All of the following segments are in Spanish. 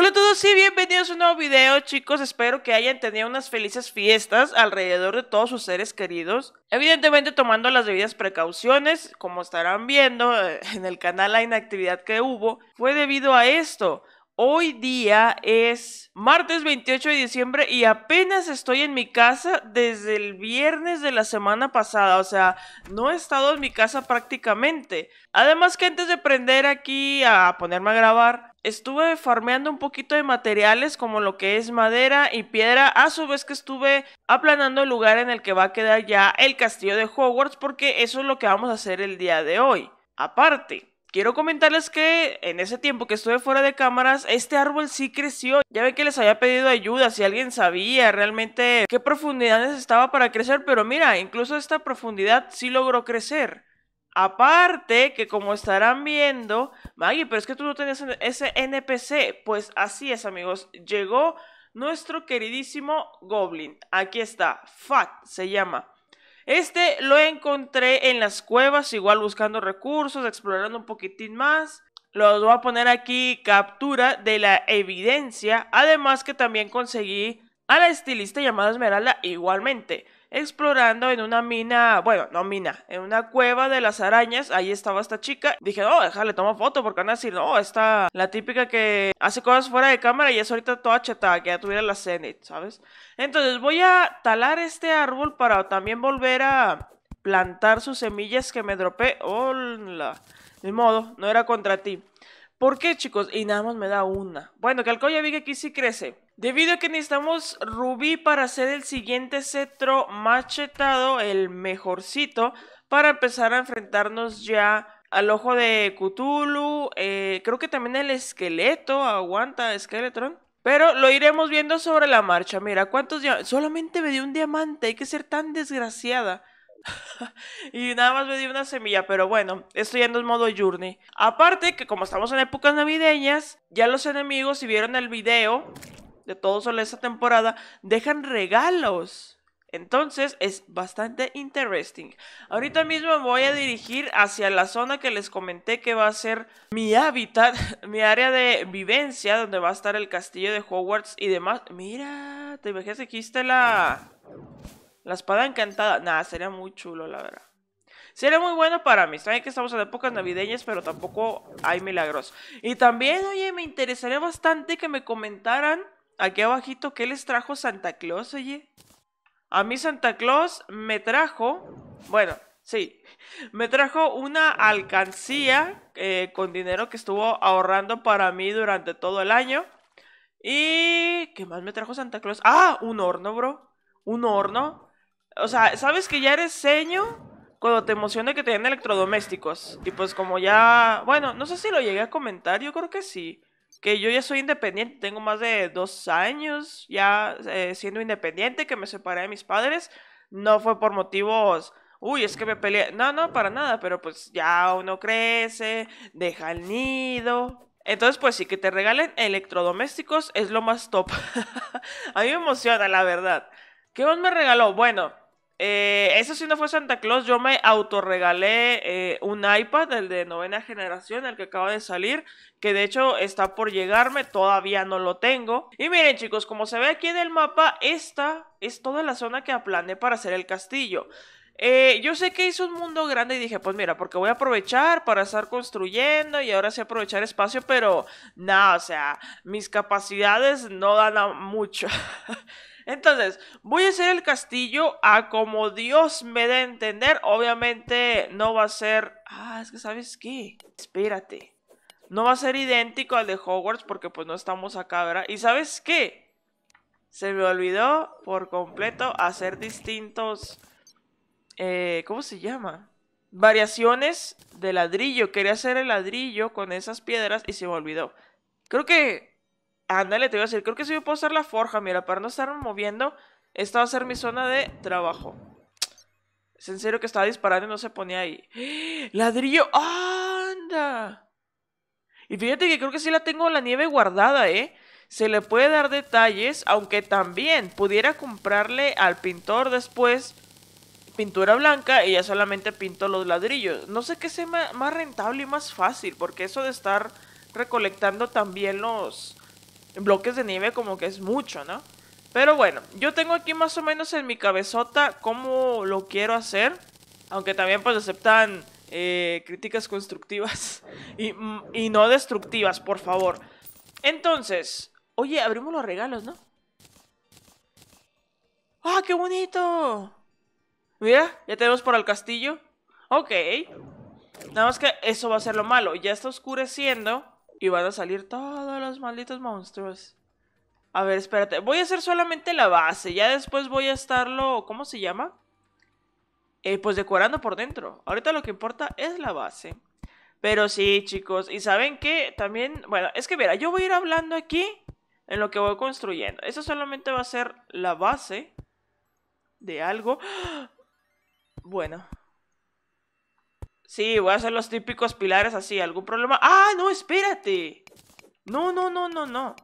Hola a todos y bienvenidos a un nuevo video chicos, espero que hayan tenido unas felices fiestas alrededor de todos sus seres queridos Evidentemente tomando las debidas precauciones, como estarán viendo eh, en el canal la inactividad que hubo fue debido a esto Hoy día es martes 28 de diciembre y apenas estoy en mi casa desde el viernes de la semana pasada, o sea, no he estado en mi casa prácticamente. Además que antes de prender aquí a ponerme a grabar, estuve farmeando un poquito de materiales como lo que es madera y piedra, a su vez que estuve aplanando el lugar en el que va a quedar ya el castillo de Hogwarts porque eso es lo que vamos a hacer el día de hoy. Aparte, quiero comentarles que en ese tiempo que estuve fuera de cámaras, este árbol sí creció. Ya ve que les había pedido ayuda si alguien sabía realmente qué profundidades estaba para crecer, pero mira, incluso esta profundidad sí logró crecer. Aparte que como estarán viendo, Maggie, pero es que tú no tenías ese NPC. Pues así es, amigos. Llegó nuestro queridísimo Goblin. Aquí está. Fat se llama. Este lo encontré en las cuevas, igual buscando recursos, explorando un poquitín más. Los voy a poner aquí captura de la evidencia. Además que también conseguí a la estilista llamada Esmeralda igualmente explorando en una mina, bueno, no mina, en una cueva de las arañas, ahí estaba esta chica, dije, no, oh, déjale, toma foto, porque van a decir, no, oh, está la típica que hace cosas fuera de cámara y es ahorita toda chetada, que ya tuviera la Zenith, ¿sabes? Entonces voy a talar este árbol para también volver a plantar sus semillas que me dropé, hola, ni modo, no era contra ti. ¿Por qué, chicos? Y nada más me da una. Bueno, que alcohol ya vi que aquí sí crece. Debido a que necesitamos rubí para hacer el siguiente cetro machetado, el mejorcito, para empezar a enfrentarnos ya al ojo de Cthulhu, eh, creo que también el esqueleto, aguanta esqueletron. Pero lo iremos viendo sobre la marcha. Mira, ¿cuántos diamantes? Solamente me dio un diamante, hay que ser tan desgraciada. y nada más me dio una semilla, pero bueno, estoy en modo journey. Aparte que como estamos en épocas navideñas, ya los enemigos, si vieron el video, de todo solo esta temporada, dejan regalos. Entonces es bastante interesting. Ahorita mismo me voy a dirigir hacia la zona que les comenté que va a ser mi hábitat, mi área de vivencia, donde va a estar el castillo de Hogwarts y demás. Mira, te imaginas que quiste la, la espada encantada. Nada, sería muy chulo, la verdad. Sería muy bueno para mí. Saben que estamos en épocas navideñas, pero tampoco hay milagros. Y también, oye, me interesaría bastante que me comentaran aquí abajito, ¿qué les trajo Santa Claus, oye? A mí Santa Claus me trajo, bueno, sí, me trajo una alcancía eh, con dinero que estuvo ahorrando para mí durante todo el año. Y... ¿Qué más me trajo Santa Claus? Ah, un horno, bro. Un horno. O sea, ¿sabes que ya eres Ceño cuando te emociona que te den electrodomésticos. Y pues como ya, bueno, no sé si lo llegué a comentar, yo creo que sí que yo ya soy independiente, tengo más de dos años ya eh, siendo independiente, que me separé de mis padres, no fue por motivos, uy, es que me peleé, no, no, para nada, pero pues ya uno crece, deja el nido. Entonces, pues sí, que te regalen electrodomésticos es lo más top. A mí me emociona, la verdad. ¿Qué más me regaló? Bueno, eh, eso sí no fue Santa Claus, yo me autorregalé eh, un iPad, el de novena generación, el que acaba de salir, que de hecho está por llegarme, todavía no lo tengo. Y miren chicos, como se ve aquí en el mapa, esta es toda la zona que aplané para hacer el castillo. Eh, yo sé que hice un mundo grande y dije, pues mira, porque voy a aprovechar para estar construyendo y ahora sí aprovechar espacio, pero nada, o sea, mis capacidades no dan a mucho. Entonces, voy a hacer el castillo a como Dios me dé a entender. Obviamente no va a ser... Ah, es que sabes qué. Espérate. No va a ser idéntico al de Hogwarts porque pues no estamos acá, ¿verdad? Y sabes qué. Se me olvidó por completo hacer distintos... Eh, ¿Cómo se llama? Variaciones de ladrillo. Quería hacer el ladrillo con esas piedras y se me olvidó. Creo que Ándale, te voy a decir, creo que sí yo puedo hacer la forja, mira, para no estar moviendo, esta va a ser mi zona de trabajo. Es en serio que estaba disparando y no se ponía ahí. ¡Ah! ¡Ladrillo! ¡Anda! Y fíjate que creo que sí la tengo la nieve guardada, ¿eh? Se le puede dar detalles, aunque también pudiera comprarle al pintor después pintura blanca y ya solamente pinto los ladrillos. No sé qué sea más rentable y más fácil, porque eso de estar recolectando también los, bloques de nieve como que es mucho, ¿no? Pero bueno, yo tengo aquí más o menos en mi cabezota cómo lo quiero hacer. Aunque también pues aceptan eh, críticas constructivas y, no destructivas, por favor. Entonces, oye, abrimos los regalos, ¿no? ¡Ah, qué bonito! Mira, ya tenemos por el castillo. Ok. Nada más que eso va a ser lo malo. Ya está oscureciendo y van a salir todas malditos monstruos. A ver, espérate. Voy a hacer solamente la base. Ya después voy a estarlo... ¿Cómo se llama? Eh, pues decorando por dentro. Ahorita lo que importa es la base. Pero sí, chicos. Y saben que también... Bueno, es que mira, yo voy a ir hablando aquí en lo que voy construyendo. Eso solamente va a ser la base de algo. Bueno. Sí, voy a hacer los típicos pilares así. ¿Algún problema? ¡Ah, no! ¡Espérate! No, no, no, no, no.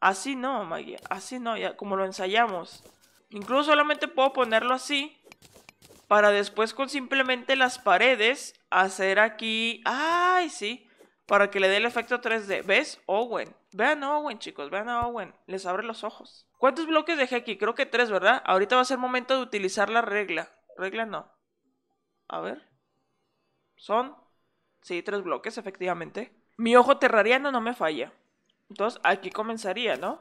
Así no, Maggie. Así no, ya como lo ensayamos. Incluso solamente puedo ponerlo así. Para después con simplemente las paredes hacer aquí... ¡Ay, sí! Para que le dé el efecto 3D. ¿Ves? Owen. Vean a Owen, chicos. Vean a Owen. Les abre los ojos. ¿Cuántos bloques dejé aquí? Creo que tres, ¿verdad? Ahorita va a ser momento de utilizar la regla. Regla no. A ver. Son... Sí, tres bloques, efectivamente. Mi ojo terrariano no me falla. Entonces, aquí comenzaría, ¿no?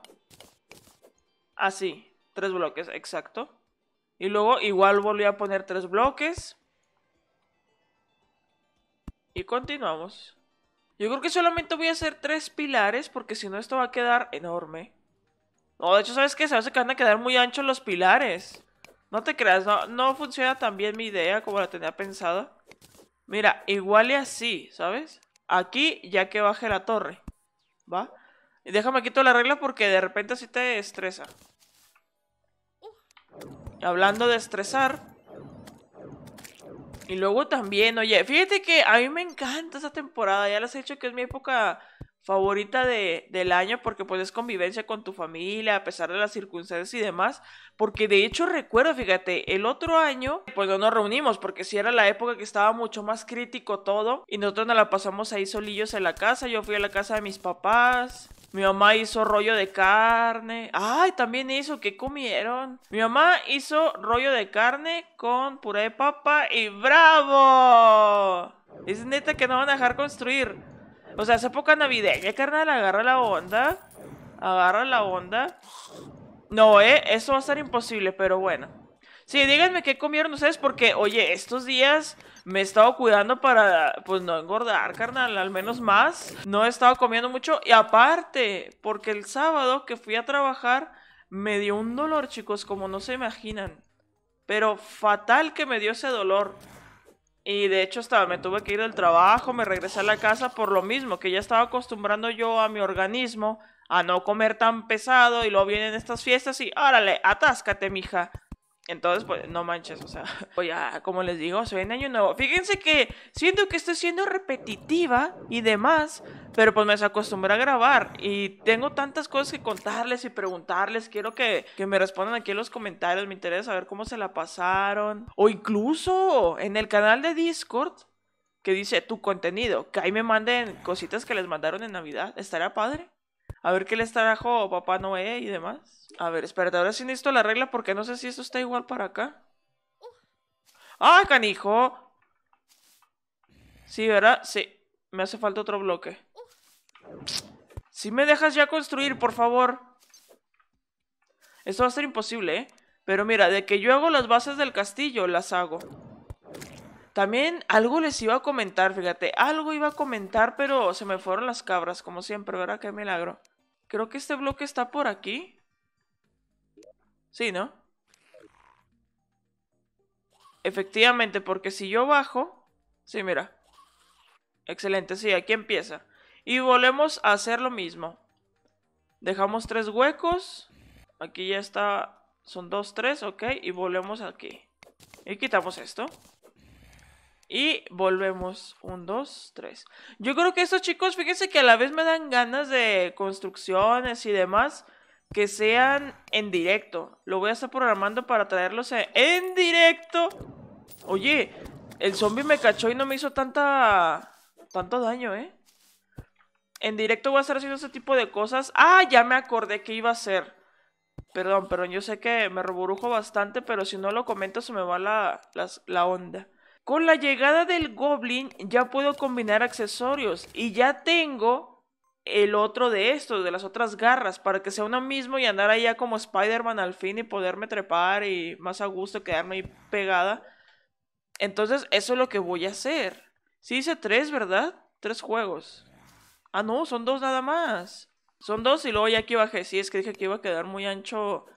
Así, tres bloques, exacto. Y luego igual volví a poner tres bloques. Y continuamos. Yo creo que solamente voy a hacer tres pilares porque si no esto va a quedar enorme. No, de hecho, ¿sabes qué? Se hace que van a quedar muy anchos los pilares. No te creas, no, no funciona tan bien mi idea como la tenía pensada. Mira, igual y así, ¿sabes? Aquí ya que baje la torre, ¿va? Déjame quito la regla porque de repente así te estresa. Hablando de estresar. Y luego también, oye, fíjate que a mí me encanta esa temporada. Ya les he dicho que es mi época favorita del año porque pues es convivencia con tu familia a pesar de las circunstancias y demás. Porque de hecho recuerdo, fíjate, el otro año pues no nos reunimos porque si sí era la época que estaba mucho más crítico todo y nosotros nos la pasamos ahí solillos en la casa. Yo fui a la casa de mis papás. Mi mamá hizo rollo de carne. Ay, también hizo que comieron. Mi mamá hizo rollo de carne con puré de papa y bravo. Es neta que no van a dejar construir. O sea, es época navideña, carnal. Agarra la onda. Agarra la onda. No, eh, eso va a ser imposible, pero bueno. Sí, díganme qué comieron ustedes porque, oye, estos días me he estado cuidando para, pues, no engordar, carnal, al menos más. No he estado comiendo mucho. Y aparte, porque el sábado que fui a trabajar, me dio un dolor, chicos, como no se imaginan. Pero fatal que me dio ese dolor. Y de hecho estaba me tuve que ir del trabajo, me regresé a la casa por lo mismo, que ya estaba acostumbrando yo a mi organismo a no comer tan pesado y luego vienen estas fiestas y órale, atáscate, mija. Entonces, pues, no manches, o sea, o ya, como les digo, soy en año nuevo. Fíjense que siento que estoy siendo repetitiva y demás, pero pues me acostumbré a grabar y tengo tantas cosas que contarles y preguntarles. Quiero que, que me respondan aquí en los comentarios, me interesa saber cómo se la pasaron. O incluso en el canal de Discord, que dice tu contenido, que ahí me manden cositas que les mandaron en Navidad, Estará padre a ver qué les trajo Papá Noé y demás. A ver, espérate, ahora sí necesito la regla porque no sé si esto está igual para acá. ¡Ah, canijo! Sí, ¿verdad? Sí. Me hace falta otro bloque. Si me dejas ya construir, por favor. Esto va a ser imposible, ¿eh? Pero mira, de que yo hago las bases del castillo, las hago. También algo les iba a comentar, fíjate, algo iba a comentar, pero se me fueron las cabras, como siempre, ¿verdad? Qué milagro. Creo que este bloque está por aquí. Sí, ¿no? Efectivamente, porque si yo bajo... Sí, mira. Excelente, sí, aquí empieza. Y volvemos a hacer lo mismo. Dejamos tres huecos. Aquí ya está... Son dos, tres, ok. Y volvemos aquí. Y quitamos esto. Y volvemos. Un, dos, tres. Yo creo que estos chicos, fíjense que a la vez me dan ganas de construcciones y demás que sean en directo. Lo voy a estar programando para traerlos en, directo. Oye, el zombie me cachó y no me hizo tanta tanto daño, ¿eh? En directo voy a estar haciendo ese tipo de cosas. Ah, ya me acordé que iba a hacer. Perdón, perdón, yo sé que me reborujo bastante, pero si no lo comento se me va la, la onda. Con la llegada del Goblin ya puedo combinar accesorios y ya tengo el otro de estos, de las otras garras, para que sea uno mismo y andar allá como Spider-Man al fin y poderme trepar y más a gusto quedarme ahí pegada. Entonces eso es lo que voy a hacer. Sí hice tres, ¿verdad? Tres juegos. Ah, no, son dos nada más. Son dos y luego ya aquí bajé. Sí, es que dije que iba a quedar muy ancho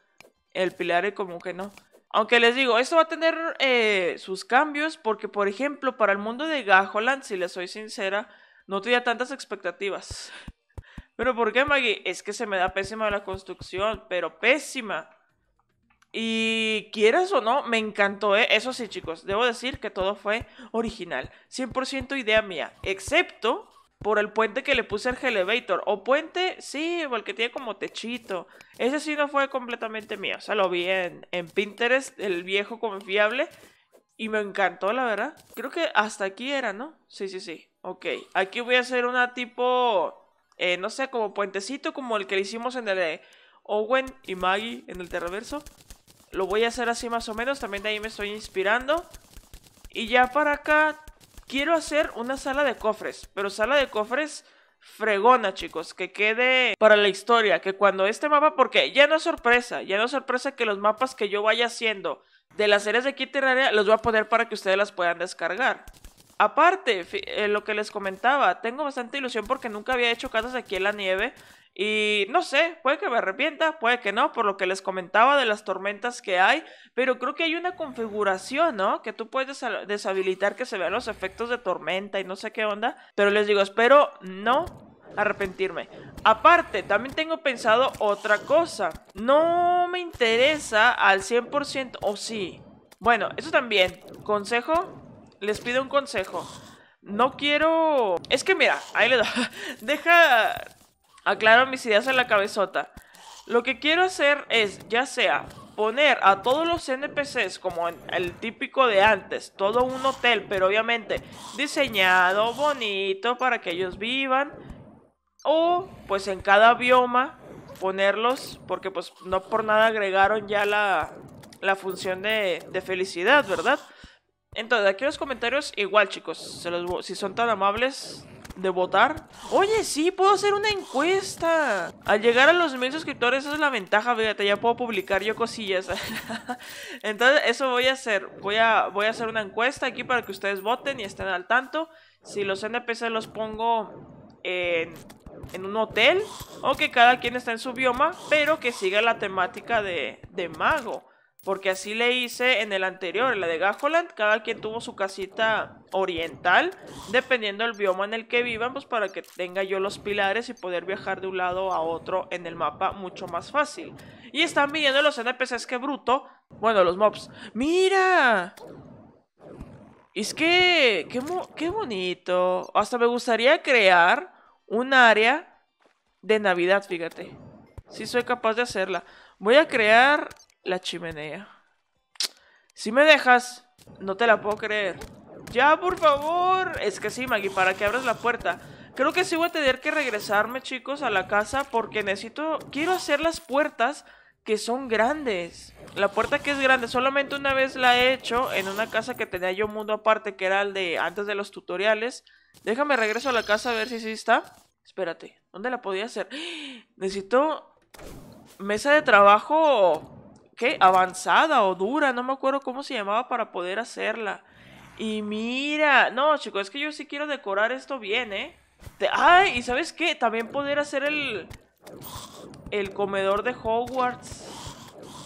el pilar y como que no. Aunque les digo, esto va a tener eh, sus cambios porque, por ejemplo, para el mundo de Gajoland, si les soy sincera, no tenía tantas expectativas. ¿Pero por qué, Maggie? Es que se me da pésima la construcción, pero pésima. Y quieras o no, me encantó, ¿eh? Eso sí, chicos, debo decir que todo fue original. 100% idea mía, excepto por el puente que le puse al elevator. O puente, sí, que tiene como techito. Ese sí no fue completamente mío. O sea, lo vi en, Pinterest, el viejo confiable. Y me encantó, la verdad. Creo que hasta aquí era, ¿no? Sí, sí, sí. Ok. Aquí voy a hacer una tipo. Eh, no sé, como puentecito, como el que le hicimos en el de Owen y Maggie en el Terraverso. Lo voy a hacer así más o menos. También de ahí me estoy inspirando. Y ya para acá Quiero hacer una sala de cofres, pero sala de cofres fregona, chicos, que quede para la historia, que cuando este mapa, porque ya no es sorpresa, ya no es sorpresa que los mapas que yo vaya haciendo de las series de aquí los voy a poner para que ustedes las puedan descargar. Aparte, eh, lo que les comentaba, tengo bastante ilusión porque nunca había hecho casas aquí en la nieve, y no sé, puede que me arrepienta, puede que no, por lo que les comentaba de las tormentas que hay, pero creo que hay una configuración, ¿no? Que tú puedes deshabilitar que se vean los efectos de tormenta y no sé qué onda, pero les digo, espero no arrepentirme. Aparte, también tengo pensado otra cosa. No me interesa al 100% o sí. Bueno, eso también. Consejo, les pido un consejo. No quiero... Es que mira, ahí le doy. Deja Aclaro mis ideas en la cabezota. Lo que quiero hacer es, ya sea poner a todos los NPCs como el típico de antes, todo un hotel, pero obviamente diseñado, bonito, para que ellos vivan. O pues en cada bioma ponerlos, porque pues no por nada agregaron ya la, función de, felicidad, ¿verdad? Entonces, aquí en los comentarios, igual chicos, se los, si son tan amables, de votar. Oye, sí, puedo hacer una encuesta. Al llegar a los mil suscriptores, esa es la ventaja, fíjate, ya puedo publicar yo cosillas. Entonces, eso voy a hacer. Voy a, voy a hacer una encuesta aquí para que ustedes voten y estén al tanto. Si los NPC los pongo en, un hotel o que cada quien está en su bioma, pero que siga la temática de, de mago. Porque así le hice en el anterior, en la de Gajoland, cada quien tuvo su casita oriental, dependiendo del bioma en el que vivamos. pues para que tenga yo los pilares y poder viajar de un lado a otro en el mapa mucho más fácil. Y están viendo los NPCs que bruto, bueno, los mobs. ¡Mira! Es que, qué, bonito. Hasta me gustaría crear un área de Navidad, fíjate. Si soy capaz de hacerla. Voy a crear la chimenea. Si me dejas, no te la puedo creer. Ya, por favor. Es que sí, Maggie, para que abras la puerta. Creo que sí voy a tener que regresarme, chicos, a la casa porque necesito... Quiero hacer las puertas que son grandes. La puerta que es grande, solamente una vez la he hecho en una casa que tenía yo mundo aparte, que era el de antes de los tutoriales. Déjame regreso a la casa a ver si sí está. Espérate, ¿dónde la podía hacer? Necesito mesa de trabajo ¿qué? Avanzada o dura, no me acuerdo cómo se llamaba para poder hacerla. Y mira, no, chicos, es que yo sí quiero decorar esto bien, ¿eh? ay, y ¿sabes qué? También poder hacer el... El comedor de Hogwarts.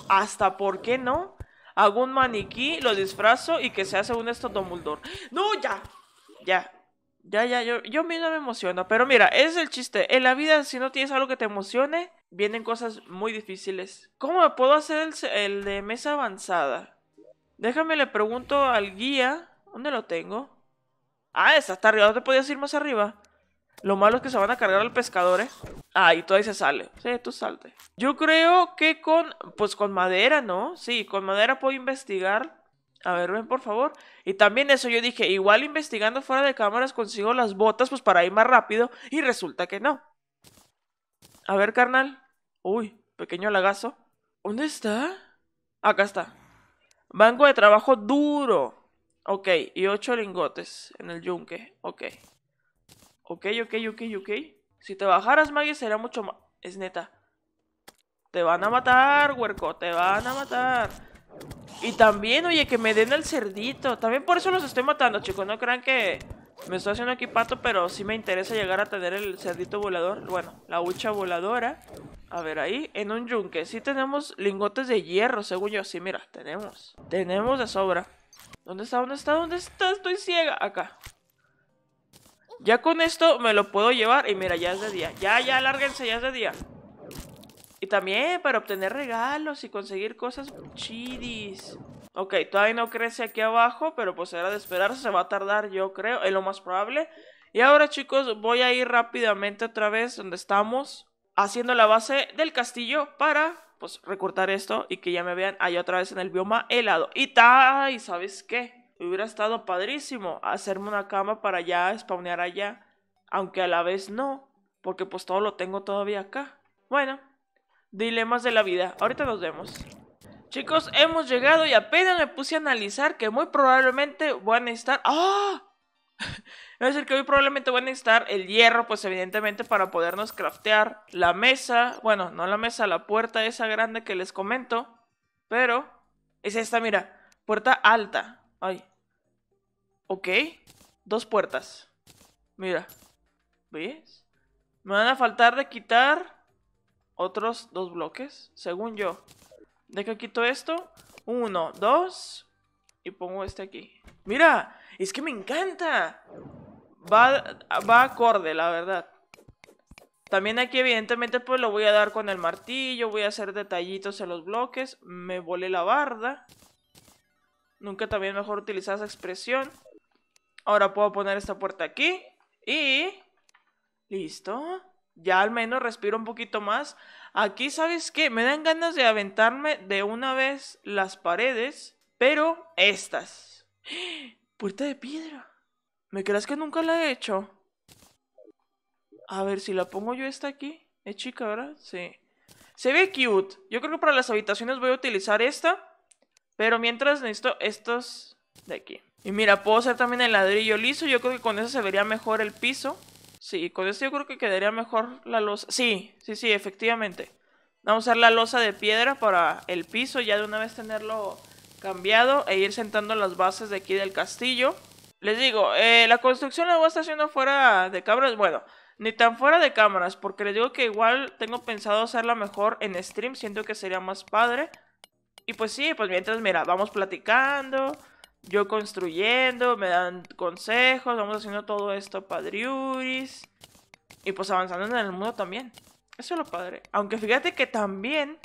Hasta, ¿por qué no? Hago un maniquí, lo disfrazo y que sea según esto Dumbledore. ¡No, ya! Ya, ya, ya, yo, yo mismo me emociono. Pero mira, ese es el chiste. En la vida, si no tienes algo que te emocione, vienen cosas muy difíciles. ¿Cómo me puedo hacer el, de mesa avanzada? Déjame le pregunto al guía. ¿Dónde lo tengo? Ah, está hasta arriba. ¿No te podías ir más arriba? Lo malo es que se van a cargar al pescador, ¿eh? Ah, y todavía se sale. Sí, tú salte. Yo creo que con... Pues con madera, ¿no? Sí, con madera puedo investigar a ver, ven por favor. Y también eso yo dije, igual investigando fuera de cámaras consigo las botas pues para ir más rápido y resulta que no. A ver, carnal. Uy, pequeño lagazo. ¿Dónde está? Acá está. Banco de trabajo duro. Ok, y ocho lingotes en el yunque. Ok. Ok, ok, ok, ok. Si te bajaras, Maggie, será mucho más... Es neta. Te van a matar, huerco. Te van a matar. Y también, oye, que me den el cerdito. También por eso los estoy matando, chicos. No crean que me estoy haciendo aquí pato, pero sí me interesa llegar a tener el cerdito volador. Bueno, la hucha voladora. A ver, ahí, en un yunque. Sí tenemos lingotes de hierro, según yo. Sí, mira, tenemos. Tenemos de sobra. ¿Dónde está? ¿Dónde está? ¿Dónde está? Estoy ciega. Acá. Ya con esto me lo puedo llevar. Y mira, ya es de día. Ya, ya, lárguense, ya es de día. Y también para obtener regalos y conseguir cosas chidis. Ok, todavía no crece aquí abajo, pero pues era de esperar. se va a tardar yo creo, es lo más probable. Y ahora chicos, voy a ir rápidamente otra vez donde estamos, haciendo la base del castillo para pues recortar esto y que ya me vean allá otra vez en el bioma helado. Y ta, y sabes qué, hubiera estado padrísimo hacerme una cama para ya spawnear allá, aunque a la vez no, porque pues todo lo tengo todavía acá. Bueno, Dilemas de la vida. Ahorita nos vemos. Chicos, hemos llegado y apenas me puse a analizar que muy probablemente van a estar... ¡Ah! Es decir, que muy probablemente van a estar el hierro, pues evidentemente para podernos craftear la mesa. Bueno, no la mesa, la puerta esa grande que les comento. Pero es esta, mira. Puerta alta. Ay. Ok. Dos puertas. Mira. ¿Ves? Me van a faltar de quitar otros dos bloques, según yo. De que quito esto, uno, dos, y pongo este aquí. ¡Mira! ¡Es que me encanta! Va, va acorde, la verdad. También aquí, evidentemente, pues lo voy a dar con el martillo, voy a hacer detallitos en los bloques. Me volé la barda. Nunca también mejor utilizar esa expresión. Ahora puedo poner esta puerta aquí. Y... Listo ya al menos respiro un poquito más. Aquí, ¿sabes qué? Me dan ganas de aventarme de una vez las paredes, pero estas. Puerta de piedra. ¿Me creas que nunca la he hecho? A ver, si la pongo yo esta aquí. Es chica, ¿verdad? Sí. Se ve cute. Yo creo que para las habitaciones voy a utilizar esta. Pero mientras necesito estos de aquí. Y mira, puedo hacer también el ladrillo liso. Yo creo que con eso se vería mejor el piso. Sí, con esto yo creo que quedaría mejor la losa. Sí, sí, sí, efectivamente. Vamos a usar la losa de piedra para el piso, ya de una vez tenerlo cambiado e ir sentando las bases de aquí del castillo. Les digo, eh, la construcción la voy a estar haciendo fuera de cámaras, bueno, ni tan fuera de cámaras, porque les digo que igual tengo pensado hacerla mejor en stream, siento que sería más padre. Y pues sí, pues mientras, mira, vamos platicando, yo construyendo, me dan consejos, vamos haciendo todo esto padriuris. Y pues avanzando en el mundo también. Eso es lo padre. Aunque fíjate que también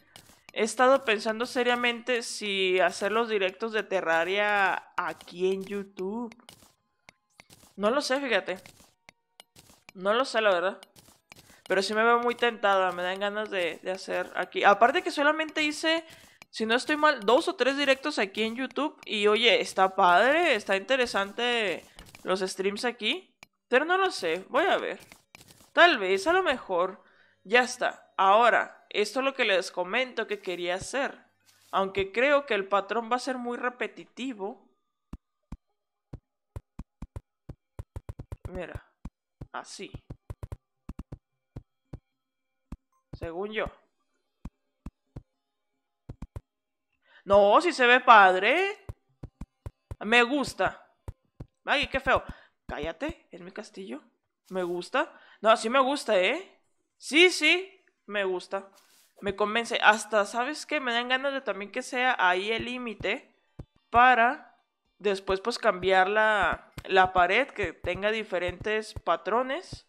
he estado pensando seriamente si hacer los directos de Terraria aquí en YouTube. No lo sé, fíjate. No lo sé, la verdad. Pero sí me veo muy tentada, me dan ganas de, de hacer aquí. Aparte que solamente hice si no estoy mal, dos o tres directos aquí en YouTube. Y oye, está padre, está interesante los streams aquí. Pero no lo sé, voy a ver. Tal vez, a lo mejor. Ya está. Ahora, esto es lo que les comento que quería hacer. Aunque creo que el patrón va a ser muy repetitivo. Mira, así. Según yo. No, si se ve padre. Me gusta. Ay, qué feo. Cállate, es mi castillo. Me gusta. No, sí me gusta, ¿eh? Sí, sí, me gusta. Me convence. Hasta, ¿sabes qué? Me dan ganas de también que sea ahí el límite para después pues cambiar la, la pared que tenga diferentes patrones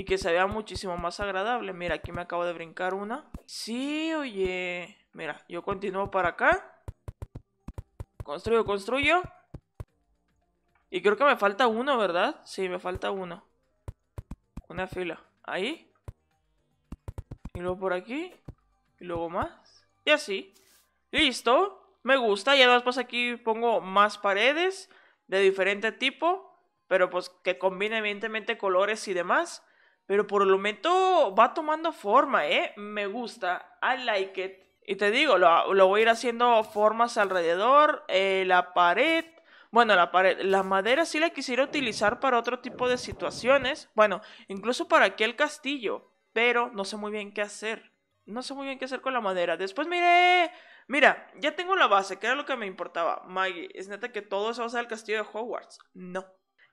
y que se vea muchísimo más agradable. Mira, aquí me acabo de brincar una. Sí, oye. Mira, yo continúo para acá. Construyo, construyo. Y creo que me falta uno, ¿verdad? Sí, me falta uno. Una fila. Ahí. Y luego por aquí. Y luego más. Y así. Listo. Me gusta. Y además pues aquí pongo más paredes de diferente tipo. Pero pues que combine evidentemente colores y demás. Pero por el momento va tomando forma, ¿eh? Me gusta. I like it. Y te digo, lo, voy a ir haciendo formas alrededor. Eh, la pared. Bueno, la pared. La madera sí la quisiera utilizar para otro tipo de situaciones. Bueno, incluso para aquí el castillo. Pero no sé muy bien qué hacer. No sé muy bien qué hacer con la madera. Después mire, Mira, ya tengo la base, que era lo que me importaba. Maggie, ¿es neta que todo eso va a ser el castillo de Hogwarts? No,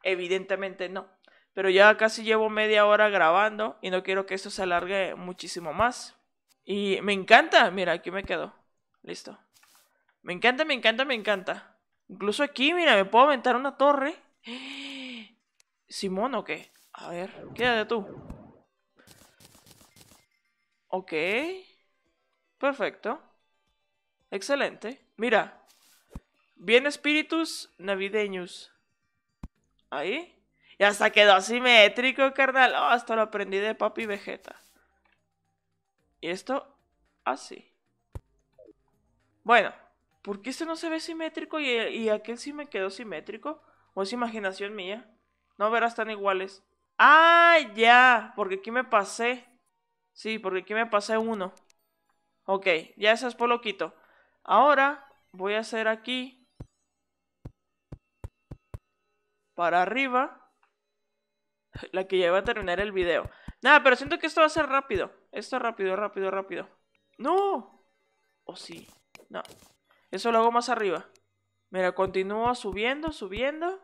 evidentemente no. Pero ya casi llevo media hora grabando y no quiero que esto se alargue muchísimo más. Y me encanta, mira, aquí me quedo. Listo. Me encanta, me encanta, me encanta. Incluso aquí, mira, me puedo aventar una torre. Simón o qué? A ver, quédate tú. Ok. Perfecto. Excelente. Mira. Bien espíritus navideños. Ahí. Y hasta quedó simétrico, carnal. Oh, hasta lo aprendí de papi Vegeta. Y esto así. Bueno, ¿por qué este no se ve simétrico y, aquel sí me quedó simétrico? ¿O es imaginación mía? No verás tan iguales. ¡Ah, ya! Porque aquí me pasé. Sí, porque aquí me pasé uno. Ok, ya ese es por loquito. Ahora voy a hacer aquí. Para arriba. La que ya a terminar el video. Nada, pero siento que esto va a ser rápido. Esto rápido, rápido, rápido. ¡No! ¿O sí? No. Eso lo hago más arriba. Mira, continúo subiendo, subiendo.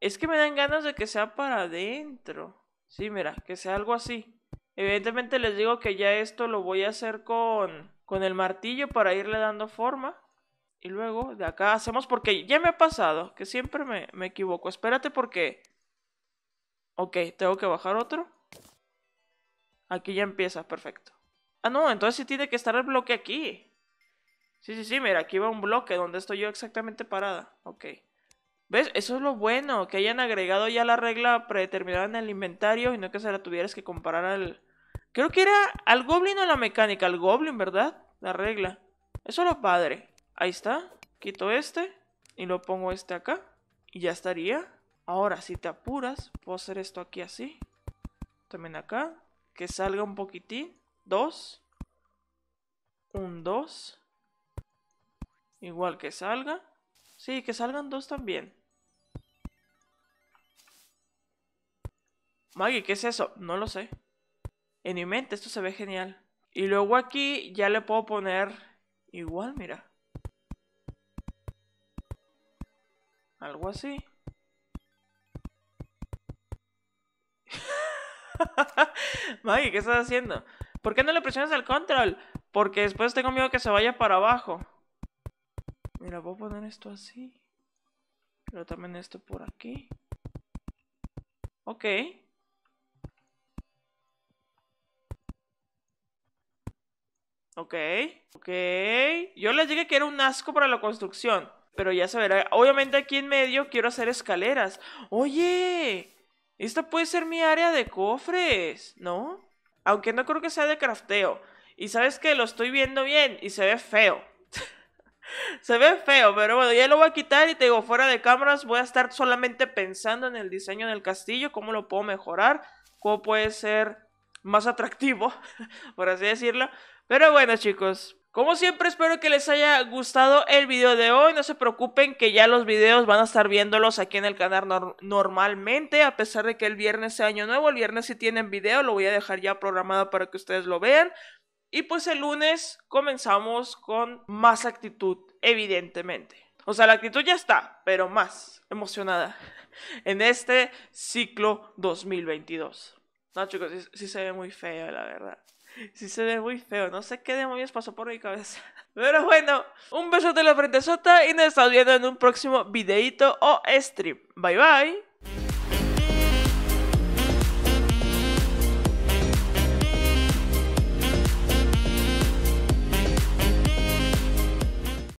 Es que me dan ganas de que sea para adentro. Sí, mira, que sea algo así. Evidentemente les digo que ya esto lo voy a hacer con, con el martillo para irle dando forma. Y luego de acá hacemos porque ya me ha pasado, que siempre me, me equivoco. Espérate porque Ok, tengo que bajar otro. Aquí ya empieza, perfecto. Ah, no, entonces sí tiene que estar el bloque aquí. Sí, sí, sí, mira, aquí va un bloque donde estoy yo exactamente parada. Ok. ¿Ves? Eso es lo bueno, que hayan agregado ya la regla predeterminada en el inventario y no que se la tuvieras que comparar al... Creo que era al goblin o la mecánica, al goblin, ¿verdad? La regla. Eso es lo padre. Ahí está. Quito este y lo pongo este acá. Y ya estaría. Ahora, si te apuras, puedo hacer esto aquí así. También acá. Que salga un poquitín. Dos. Un dos. Igual que salga. Sí, que salgan dos también. Maggie, ¿qué es eso? No lo sé. En mi mente esto se ve genial. Y luego aquí ya le puedo poner igual, mira. Algo así. Maggie, ¿qué estás haciendo? ¿Por qué no le presionas el control? Porque después tengo miedo que se vaya para abajo. Mira, voy a poner esto así. Pero también esto por aquí. Ok. Ok, ok. Yo les dije que era un asco para la construcción. Pero ya se verá. Obviamente aquí en medio quiero hacer escaleras. Oye, esta puede ser mi área de cofres, ¿no? Aunque no creo que sea de crafteo. Y sabes que lo estoy viendo bien y se ve feo. se ve feo, pero bueno, ya lo voy a quitar y te digo, fuera de cámaras voy a estar solamente pensando en el diseño del castillo, cómo lo puedo mejorar, cómo puede ser más atractivo, por así decirlo. Pero bueno, chicos, como siempre espero que les haya gustado el video de hoy, no se preocupen que ya los videos van a estar viéndolos aquí en el canal normalmente, a pesar de que el viernes es año nuevo, el viernes si tienen video, lo voy a dejar ya programado para que ustedes lo vean. Y pues el lunes comenzamos con más actitud, evidentemente. O sea, la actitud ya está, pero más emocionada en este ciclo 2022. No, chicos, sí se ve muy feo, la verdad. Si se ve muy feo. No sé qué demonios pasó por mi cabeza. Pero bueno, un beso de la frente sota y nos estamos viendo en un próximo videito o stream. Bye bye.